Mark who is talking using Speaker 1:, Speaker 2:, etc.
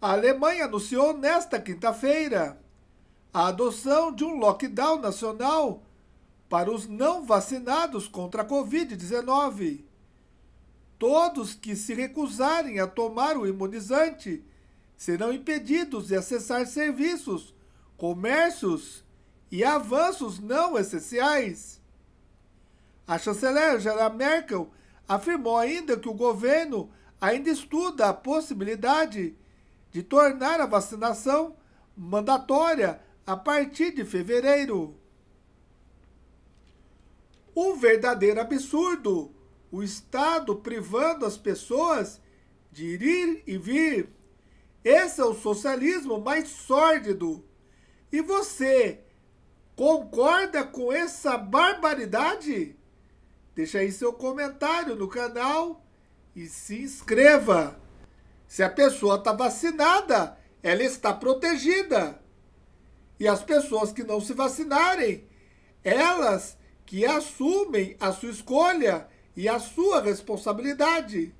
Speaker 1: A Alemanha anunciou nesta quinta-feira a adoção de um lockdown nacional para os não vacinados contra a Covid-19. Todos que se recusarem a tomar o imunizante serão impedidos de acessar serviços, comércios e avanços não essenciais. A chanceler Angela Merkel afirmou ainda que o governo ainda estuda a possibilidade de de tornar a vacinação mandatória a partir de fevereiro. Um verdadeiro absurdo o Estado privando as pessoas de ir e vir. Esse é o socialismo mais sórdido. E você concorda com essa barbaridade? Deixa aí seu comentário no canal e se inscreva. Se a pessoa está vacinada, ela está protegida. E as pessoas que não se vacinarem, elas que assumem a sua escolha e a sua responsabilidade.